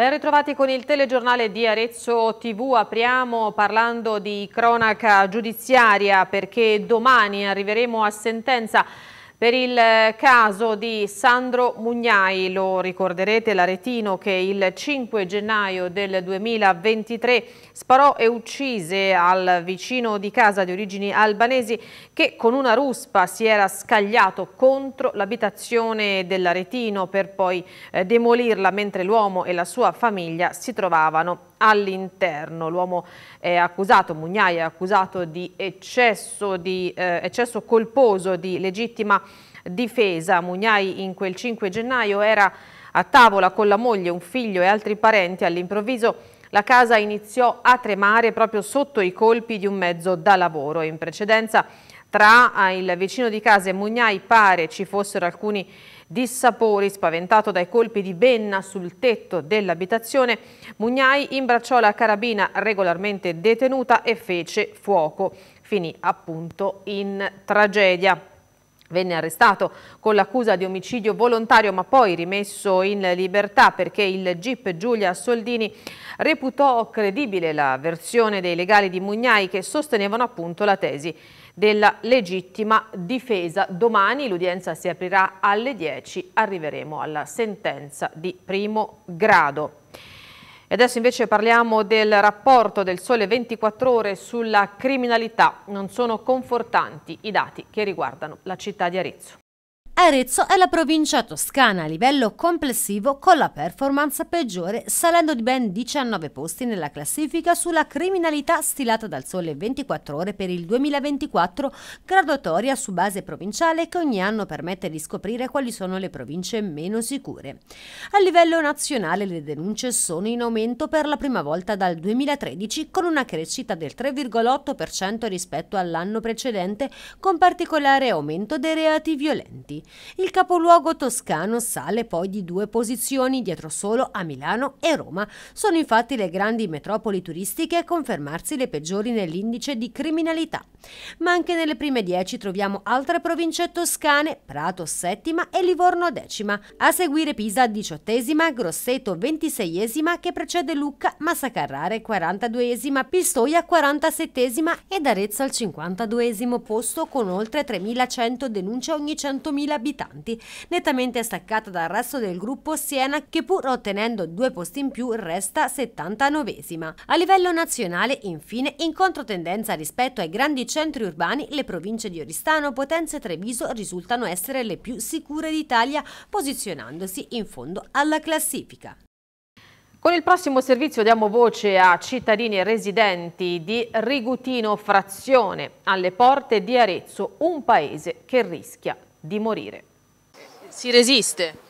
Ben ritrovati con il telegiornale di Arezzo TV. Apriamo parlando di cronaca giudiziaria perché domani arriveremo a sentenza per il eh, caso di Sandro Mugnai, lo ricorderete, l'aretino che il 5 gennaio del 2023 sparò e uccise al vicino di casa di origini albanesi che con una ruspa si era scagliato contro l'abitazione dell'aretino per poi eh, demolirla mentre l'uomo e la sua famiglia si trovavano all'interno. L'uomo è accusato, Mugnai è accusato di eccesso, di, eh, eccesso colposo di legittima difesa. Mugnai in quel 5 gennaio era a tavola con la moglie, un figlio e altri parenti. All'improvviso la casa iniziò a tremare proprio sotto i colpi di un mezzo da lavoro. In precedenza tra eh, il vicino di casa e Mugnai pare ci fossero alcuni dissapori. Spaventato dai colpi di benna sul tetto dell'abitazione, Mugnai imbracciò la carabina regolarmente detenuta e fece fuoco. Finì appunto in tragedia. Venne arrestato con l'accusa di omicidio volontario ma poi rimesso in libertà perché il GIP Giulia Soldini reputò credibile la versione dei legali di Mugnai che sostenevano appunto la tesi della legittima difesa. Domani l'udienza si aprirà alle 10, arriveremo alla sentenza di primo grado. E adesso invece parliamo del rapporto del Sole 24 Ore sulla criminalità. Non sono confortanti i dati che riguardano la città di Arezzo. Arezzo è la provincia toscana a livello complessivo con la performance peggiore, salendo di ben 19 posti nella classifica sulla criminalità stilata dal Sole 24 Ore per il 2024, graduatoria su base provinciale che ogni anno permette di scoprire quali sono le province meno sicure. A livello nazionale le denunce sono in aumento per la prima volta dal 2013 con una crescita del 3,8% rispetto all'anno precedente, con particolare aumento dei reati violenti. Il capoluogo toscano sale poi di due posizioni dietro solo a Milano e Roma. Sono infatti le grandi metropoli turistiche a confermarsi le peggiori nell'indice di criminalità. Ma anche nelle prime dieci troviamo altre province toscane, Prato settima e Livorno decima. A seguire Pisa diciottesima, Grosseto ventiseiesima che precede Lucca, Massacarrare quarantaduesima, Pistoia quarantasettesima ed Arezzo al cinquantaduesimo posto con oltre 3.100 denunce ogni 100.000 4.000 abitanti, nettamente staccata dal resto del gruppo Siena che pur ottenendo due posti in più resta 79esima. A livello nazionale, infine, in controtendenza rispetto ai grandi centri urbani, le province di Oristano, Potenza e Treviso risultano essere le più sicure d'Italia, posizionandosi in fondo alla classifica. Con il prossimo servizio diamo voce a cittadini e residenti di Rigutino Frazione, alle porte di Arezzo, un paese che rischia di morire. Si resiste?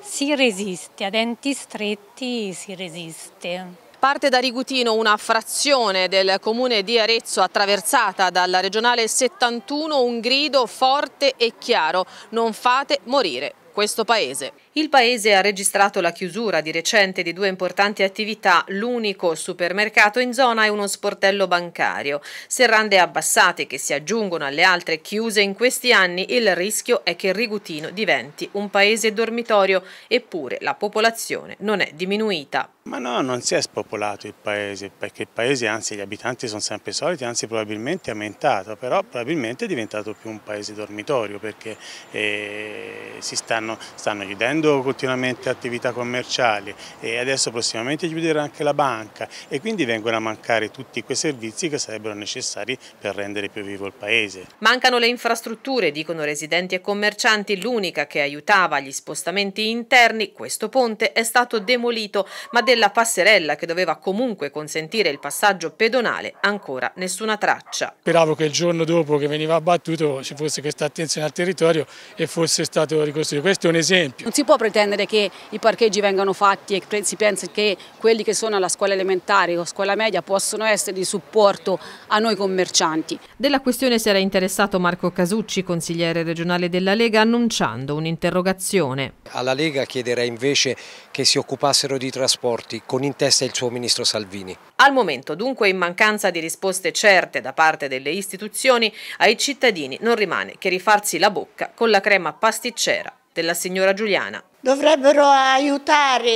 Si resiste, a denti stretti si resiste. Parte da Rigutino una frazione del comune di Arezzo attraversata dalla regionale 71, un grido forte e chiaro, non fate morire questo paese. Il paese ha registrato la chiusura di recente di due importanti attività, l'unico supermercato in zona è uno sportello bancario. Serrande abbassate che si aggiungono alle altre chiuse in questi anni, il rischio è che Rigutino diventi un paese dormitorio, eppure la popolazione non è diminuita. Ma no, non si è spopolato il paese, perché il paese, anzi gli abitanti sono sempre soliti, anzi probabilmente è aumentato, però probabilmente è diventato più un paese dormitorio perché eh, si stanno, stanno chiudendo svolgendo continuamente attività commerciali e adesso prossimamente chiuderà anche la banca e quindi vengono a mancare tutti quei servizi che sarebbero necessari per rendere più vivo il paese. Mancano le infrastrutture, dicono residenti e commercianti, l'unica che aiutava gli spostamenti interni, questo ponte, è stato demolito, ma della passerella che doveva comunque consentire il passaggio pedonale ancora nessuna traccia. Speravo che il giorno dopo che veniva abbattuto ci fosse questa attenzione al territorio e fosse stato ricostruito. Questo è un esempio. Non si può può pretendere che i parcheggi vengano fatti e si pensa che quelli che sono alla scuola elementare o scuola media possono essere di supporto a noi commercianti. Della questione si era interessato Marco Casucci, consigliere regionale della Lega, annunciando un'interrogazione. Alla Lega chiederei invece che si occupassero di trasporti, con in testa il suo ministro Salvini. Al momento, dunque, in mancanza di risposte certe da parte delle istituzioni, ai cittadini non rimane che rifarsi la bocca con la crema pasticcera della signora Giuliana. Dovrebbero aiutare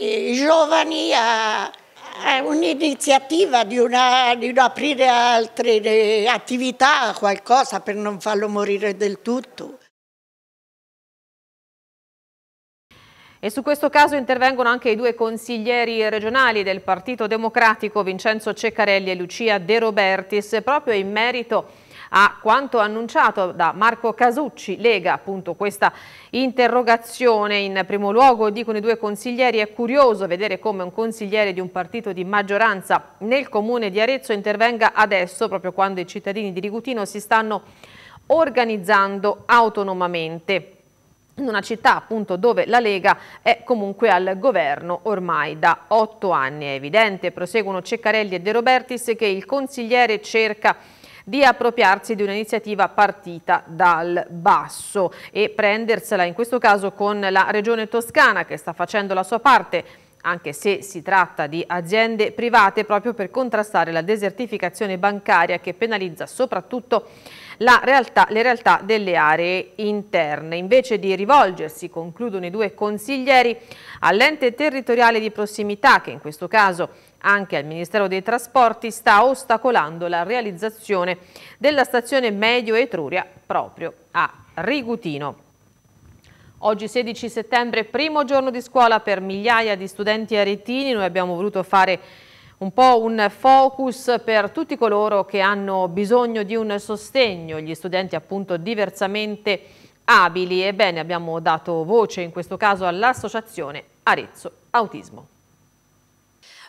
i giovani a, a un'iniziativa di, di, aprire altre attività, qualcosa per non farlo morire del tutto. E su questo caso intervengono anche i due consiglieri regionali del Partito Democratico, Vincenzo Ceccarelli e Lucia De Robertis, proprio in merito a a quanto annunciato da Marco Casucci, Lega, appunto questa interrogazione. In primo luogo dicono i due consiglieri è curioso vedere come un consigliere di un partito di maggioranza nel comune di Arezzo intervenga adesso, proprio quando i cittadini di Rigutino si stanno organizzando autonomamente in una città appunto dove la Lega è comunque al governo ormai da otto anni. È evidente, proseguono Ceccarelli e De Robertis, che il consigliere cerca di appropriarsi di un'iniziativa partita dal basso e prendersela in questo caso con la Regione Toscana che sta facendo la sua parte anche se si tratta di aziende private proprio per contrastare la desertificazione bancaria che penalizza soprattutto Realtà, le realtà delle aree interne. Invece di rivolgersi, concludono i due consiglieri, all'ente territoriale di prossimità, che in questo caso anche al Ministero dei Trasporti, sta ostacolando la realizzazione della stazione Medio Etruria proprio a Rigutino. Oggi 16 settembre, primo giorno di scuola per migliaia di studenti aretini, noi abbiamo voluto fare un po' un focus per tutti coloro che hanno bisogno di un sostegno, gli studenti appunto diversamente abili. Ebbene, abbiamo dato voce in questo caso all'associazione Arezzo Autismo.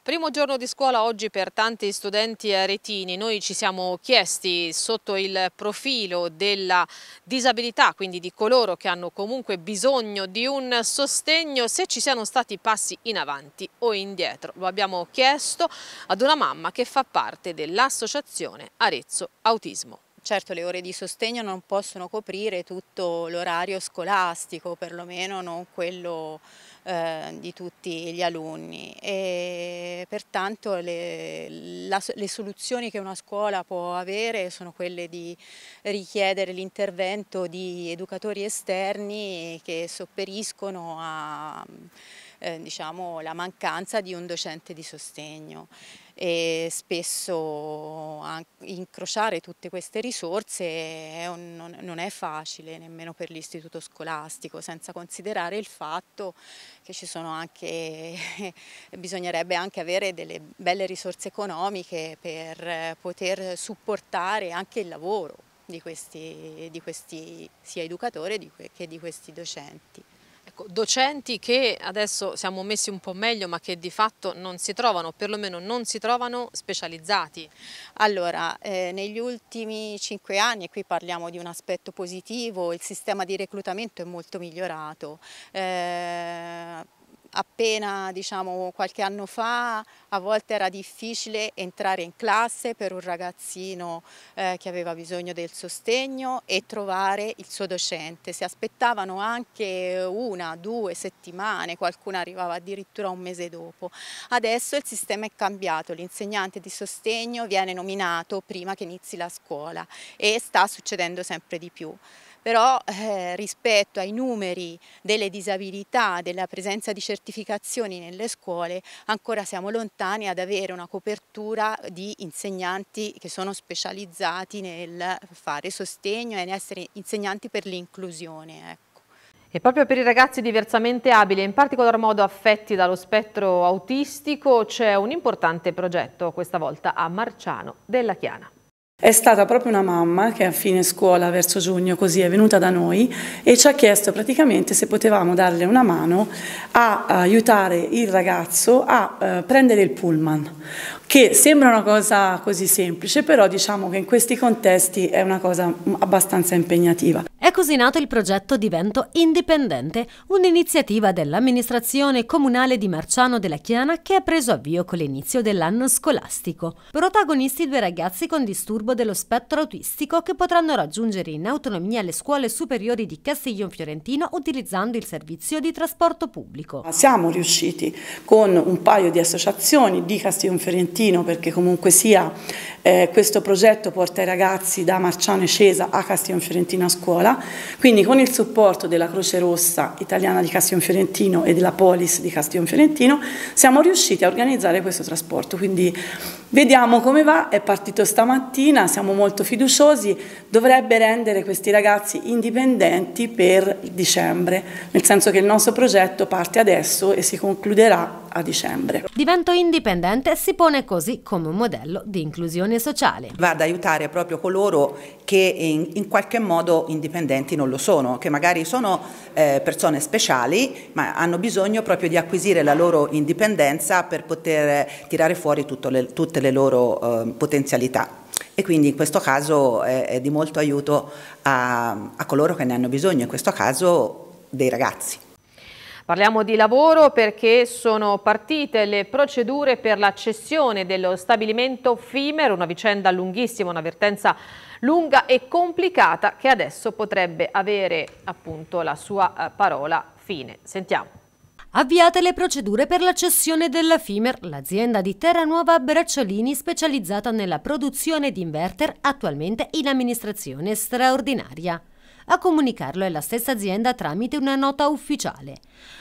Primo giorno di scuola oggi per tanti studenti aretini. Noi ci siamo chiesti sotto il profilo della disabilità, quindi di coloro che hanno comunque bisogno di un sostegno, se ci siano stati passi in avanti o indietro. Lo abbiamo chiesto ad una mamma che fa parte dell'associazione Arezzo Autismo. Certo le ore di sostegno non possono coprire tutto l'orario scolastico, perlomeno non quello eh, di tutti gli alunni e pertanto le, la, le, soluzioni che una scuola può avere sono quelle di richiedere l'intervento di educatori esterni che sopperiscono a, eh, diciamo, la mancanza di un docente di sostegno e spesso incrociare tutte queste risorse è un, non, non è facile nemmeno per l'istituto scolastico senza considerare il fatto che ci sono anche bisognerebbe anche avere delle belle risorse economiche per poter supportare anche il lavoro di questi, di questi sia educatori che di questi docenti. Ecco, docenti che adesso siamo messi un po' meglio ma che di fatto non si trovano, perlomeno non si trovano specializzati. Allora, eh, negli ultimi cinque anni, e qui parliamo di un aspetto positivo, il sistema di reclutamento è molto migliorato. Eh, appena diciamo, qualche anno fa a volte era difficile entrare in classe per un ragazzino eh, che aveva bisogno del sostegno e trovare il suo docente. Si aspettavano anche una, due settimane, qualcuno arrivava addirittura un mese dopo. Adesso il sistema è cambiato, l'insegnante di sostegno viene nominato prima che inizi la scuola e sta succedendo sempre di più però eh, rispetto ai numeri delle disabilità, della presenza di certificazioni nelle scuole, ancora siamo lontani ad avere una copertura di insegnanti che sono specializzati nel fare sostegno e in essere insegnanti per l'inclusione. Ecco. E proprio per i ragazzi diversamente abili e in particolar modo affetti dallo spettro autistico c'è un importante progetto, questa volta a Marciano della Chiana. È stata proprio una mamma che a fine scuola, verso giugno, così è venuta da noi e ci ha chiesto praticamente se potevamo darle una mano a aiutare il ragazzo a eh, prendere il pullman, che sembra una cosa così semplice, però diciamo che in questi contesti è una cosa abbastanza impegnativa così nato il progetto Divento Indipendente, un'iniziativa dell'amministrazione comunale di Marciano della Chiana che ha preso avvio con l'inizio dell'anno scolastico. Protagonisti due ragazzi con disturbo dello spettro autistico che potranno raggiungere in autonomia le scuole superiori di Castiglion Fiorentino utilizzando il servizio di trasporto pubblico. Siamo riusciti con un paio di associazioni di Castiglion Fiorentino perché comunque sia eh, questo progetto porta i ragazzi da Marciano e Cesa a Castiglion Fiorentino a scuola quindi con il supporto della Croce Rossa Italiana di Castion Fiorentino e della Polis di Castion Fiorentino siamo riusciti a organizzare questo trasporto. Quindi vediamo come va, è partito stamattina, siamo molto fiduciosi, dovrebbe rendere questi ragazzi indipendenti per dicembre, nel senso che il nostro progetto parte adesso e si concluderà a dicembre. Divento indipendente si pone così come un modello di inclusione sociale. Va ad aiutare proprio coloro che eh, in, in qualche modo indipendenti dipendenti non lo sono, che magari sono eh, persone speciali ma hanno bisogno proprio di acquisire la loro indipendenza per poter tirare fuori le, tutte le loro eh, potenzialità. E quindi in questo caso è, è di molto aiuto a, a coloro che ne hanno bisogno, in questo caso dei ragazzi. Parliamo di lavoro perché sono partite le procedure per la cessione dello stabilimento FIMER, una vicenda lunghissima, una vertenza lunga e complicata che adesso potrebbe avere appunto la sua eh, parola fine. Sentiamo. Avviate le procedure per la cessione della FIMER, l'azienda di Terranuova Bracciolini specializzata nella produzione di inverter attualmente in amministrazione straordinaria a comunicarlo è la stessa azienda tramite una nota ufficiale.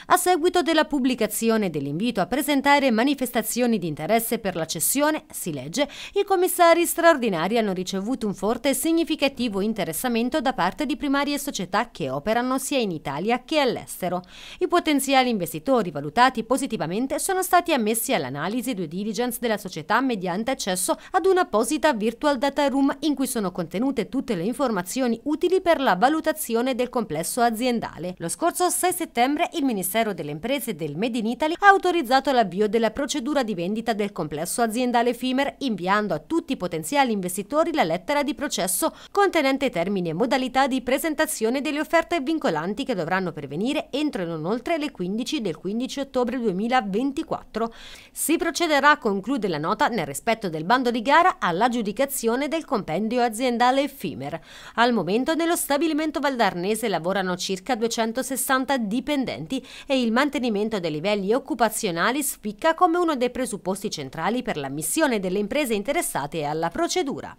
A seguito della pubblicazione dell'invito a presentare manifestazioni di interesse per la cessione, si legge, i commissari straordinari hanno ricevuto un forte e significativo interessamento da parte di primarie società che operano sia in Italia che all'estero. I potenziali investitori valutati positivamente sono stati ammessi all'analisi due diligence della società mediante accesso ad un'apposita virtual data room in cui sono contenute tutte le informazioni utili per la valutazione valutazione del complesso aziendale. Lo scorso 6 settembre il Ministero delle Imprese del Made in Italy ha autorizzato l'avvio della procedura di vendita del complesso aziendale FIMER inviando a tutti i potenziali investitori la lettera di processo contenente termini e modalità di presentazione delle offerte vincolanti che dovranno pervenire entro e non oltre le 15 del 15 ottobre 2024. Si procederà, conclude la nota, nel rispetto del bando di gara all'aggiudicazione del compendio aziendale FIMER. Al momento nello stabilimento Dipartimento Valdarnese lavorano circa 260 dipendenti e il mantenimento dei livelli occupazionali spicca come uno dei presupposti centrali per la missione delle imprese interessate alla procedura.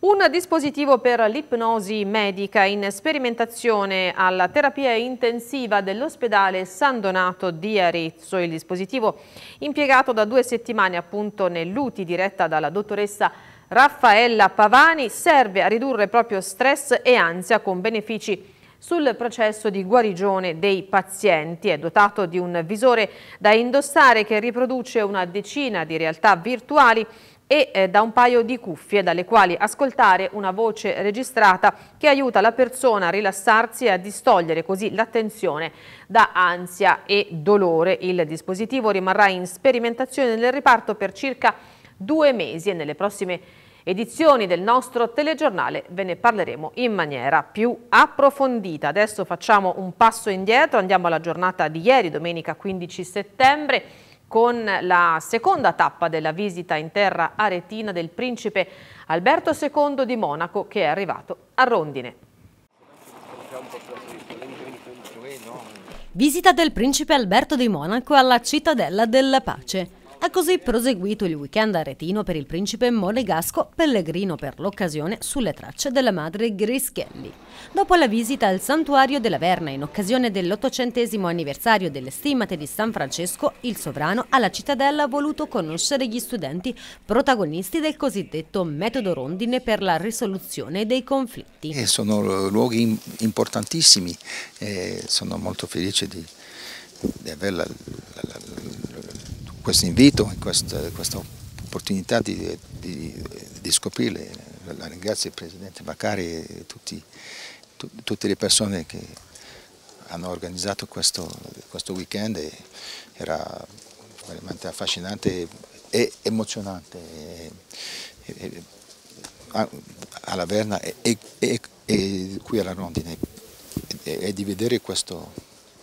Un dispositivo per l'ipnosi medica in sperimentazione alla terapia intensiva dell'ospedale San Donato di Arezzo. Il dispositivo impiegato da due settimane appunto nell'UTI diretta dalla dottoressa Raffaella Pavani serve a ridurre proprio stress e ansia con benefici sul processo di guarigione dei pazienti. È dotato di un visore da indossare che riproduce una decina di realtà virtuali e eh, da un paio di cuffie dalle quali ascoltare una voce registrata che aiuta la persona a rilassarsi e a distogliere così l'attenzione da ansia e dolore. Il dispositivo rimarrà in sperimentazione nel riparto per circa due mesi e nelle prossime settimane edizioni del nostro telegiornale ve ne parleremo in maniera più approfondita. Adesso facciamo un passo indietro, andiamo alla giornata di ieri, domenica 15 settembre, con la seconda tappa della visita in terra aretina del principe Alberto II di Monaco che è arrivato a Rondine. Visita del principe Alberto di Monaco alla cittadella della pace. Ha così proseguito il weekend aretino per il principe monegasco, pellegrino per l'occasione sulle tracce della madre Grischelli. Dopo la visita al santuario della Verna in occasione dell'ottocentesimo anniversario delle stimate di San Francesco, il sovrano alla cittadella ha voluto conoscere gli studenti protagonisti del cosiddetto metodo rondine per la risoluzione dei conflitti. E eh, sono eh, luoghi importantissimi, e eh, sono molto felice di, di averla questo invito e questa, questa opportunità di, di, di, scoprirle. La ringrazio il Presidente Baccari e tutti, tu, tutte le persone che hanno organizzato questo, questo weekend. era veramente affascinante e emozionante. E, e, alla Verna e, e qui alla Rondine e, di vedere questo,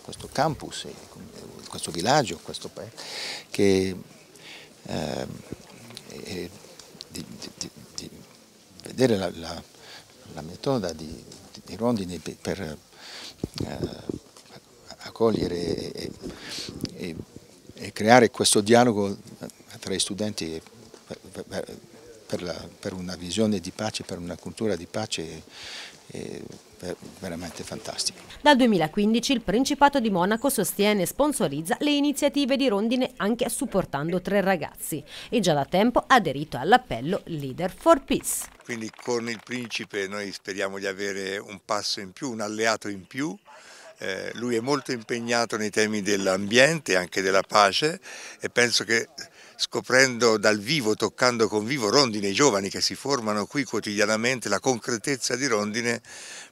questo campus questo villaggio, questo paese, che eh, e, di, di, di, vedere la, la, la metoda di, Rondini per eh, accogliere e, e, e, creare questo dialogo eh, tra i studenti per, per, per, la, per una visione di pace, per una cultura di pace veramente fantastico. Dal 2015 il Principato di Monaco sostiene e sponsorizza le iniziative di rondine anche supportando tre ragazzi e già da tempo ha aderito all'appello Leader for Peace. Quindi con il Principe noi speriamo di avere un passo in più, un alleato in più eh, lui è molto impegnato nei temi dell'ambiente e anche della pace e penso che scoprendo dal vivo, toccando con vivo rondine, i giovani che si formano qui quotidianamente, la concretezza di rondine,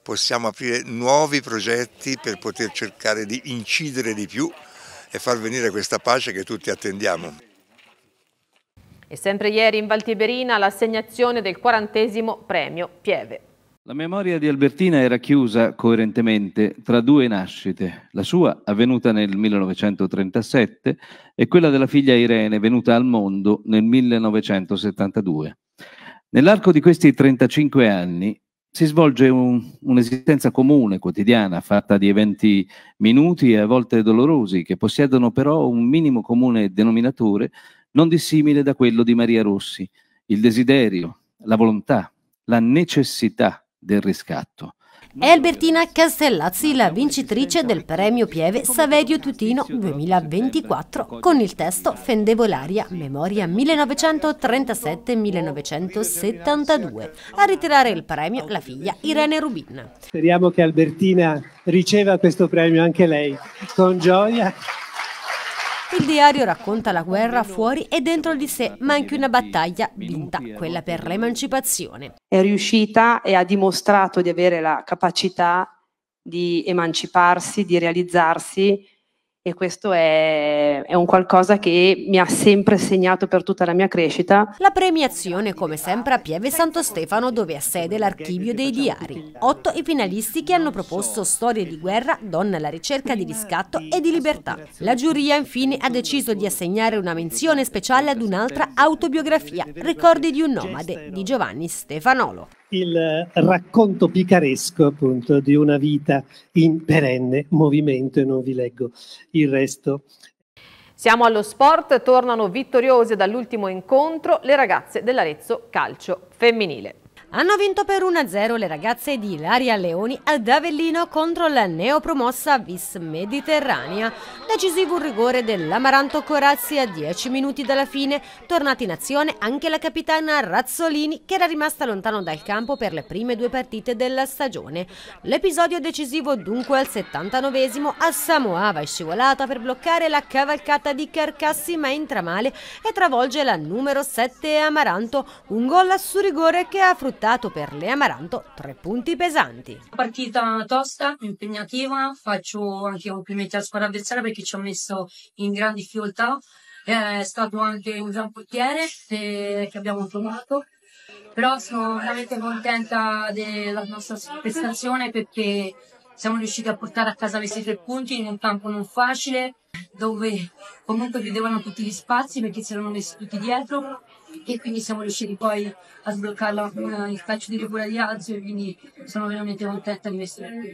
possiamo aprire nuovi progetti per poter cercare di incidere di più e far venire questa pace che tutti attendiamo. E sempre ieri in Valtiberina l'assegnazione del quarantesimo premio Pieve. La memoria di Albertina era chiusa coerentemente tra due nascite, la sua avvenuta nel 1937 e quella della figlia Irene venuta al mondo nel 1972. Nell'arco di questi 35 anni si svolge un, un'esistenza comune, quotidiana, fatta di eventi minuti e a volte dolorosi, che possiedono però un minimo comune denominatore non dissimile da quello di Maria Rossi, il desiderio, la volontà, la necessità del riscatto. È Albertina Castellazzi, la vincitrice del premio Pieve Saverio Tutino 2024 con il testo Fendevolaria Memoria 1937-1972. A ritirare il premio la figlia Irene Rubin. Speriamo che Albertina riceva questo premio anche lei con gioia. Il diario racconta la guerra fuori e dentro di sé, ma anche una battaglia vinta, quella per l'emancipazione. È riuscita e ha dimostrato di avere la capacità di emanciparsi, di realizzarsi e questo è, è, un qualcosa che mi ha sempre segnato per tutta la mia crescita. La premiazione, come sempre, a Pieve Santo Stefano, dove ha sede l'archivio dei diari. Otto i finalisti che hanno proposto storie di guerra, donna alla ricerca di riscatto e di libertà. La giuria, infine, ha deciso di assegnare una menzione speciale ad un'altra autobiografia, Ricordi di un nomade, di Giovanni Stefanolo il eh, racconto picaresco appunto di una vita in perenne movimento e non vi leggo il resto. Siamo allo sport, tornano vittoriose dall'ultimo incontro le ragazze dell'Arezzo Calcio Femminile. Hanno vinto per 1-0 le ragazze di Ilaria Leoni ad Avellino contro la neopromossa Vis Mediterranea. Decisivo un rigore dell'Amaranto Corazzi a 10 minuti dalla fine. Tornata in azione anche la capitana Razzolini che era rimasta lontano dal campo per le prime due partite della stagione. L'episodio decisivo dunque al 79esimo a Samoava è scivolata per bloccare la cavalcata di Carcassi ma entra male e travolge la numero 7 Amaranto. Un gol a su rigore che ha fruttato buttato per le Amaranto tre punti pesanti. Partita tosta, impegnativa, faccio anche complimenti alla squadra avversaria perché ci ha messo in gran difficoltà. Eh, è stato anche un gran portiere eh, che abbiamo trovato però sono veramente contenta della nostra prestazione perché siamo riusciti a portare a casa questi tre punti in un campo non facile dove comunque chiudevano tutti gli spazi perché si erano messi tutti dietro e quindi siamo riusciti poi a sbloccarla con eh, il calcio di rigore di Lazio e quindi sono veramente contenta di essere qui.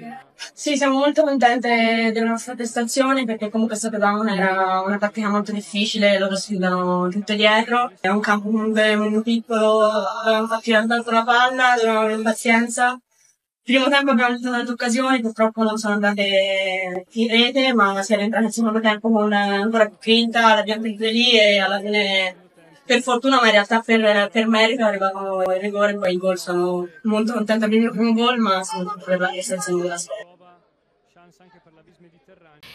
Sì, siamo molto contente della nostra prestazione perché comunque sapevamo era una partita molto difficile, loro sfidano tutto dietro, è un campo comunque molto piccolo, avevamo fatto tirare tanto la palla, dovevamo avere pazienza primo tempo abbiamo avuto tante occasioni, purtroppo non sono andate in rete, ma si è rientrata nel secondo tempo con ancora più finta, l'abbiamo vinto lì e alla fine per fortuna, ma in realtà per, per merito arrivavamo il rigore, poi il gol sono molto contenta del mio primo gol, ma sono per la prestazione della squadra.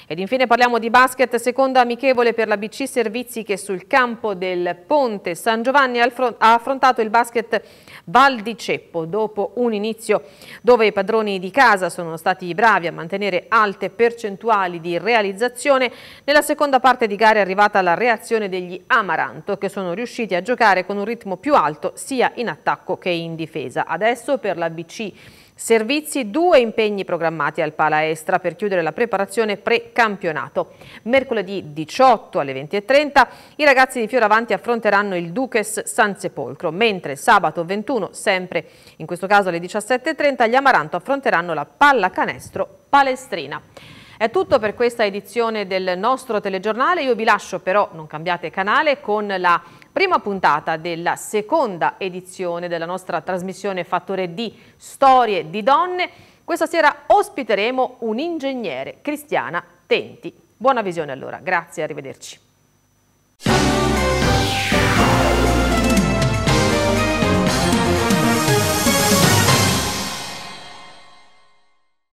Ed infine parliamo di basket, seconda amichevole per la BC Servizi che sul campo del Ponte San Giovanni ha affrontato il basket Val di Ceppo dopo un inizio dove i padroni di casa sono stati bravi a mantenere alte percentuali di realizzazione. Nella seconda parte di gara è arrivata la reazione degli Amaranto che sono riusciti a giocare con un ritmo più alto sia in attacco che in difesa. Adesso per la BC Servizi, due impegni programmati al Palaestra per chiudere la preparazione pre-campionato. Mercoledì 18 alle 20.30 i ragazzi di Fioravanti affronteranno il Duques Sansepolcro, mentre sabato 21, sempre in questo caso alle 17.30, gli Amaranto affronteranno la Pallacanestro Palestrina. È tutto per questa edizione del nostro telegiornale, io vi lascio però, non cambiate canale, con la prima puntata della seconda edizione della nostra trasmissione Fattore D, Storie di Donne. Questa sera ospiteremo un ingegnere, Cristiana Tenti. Buona visione allora, grazie e arrivederci.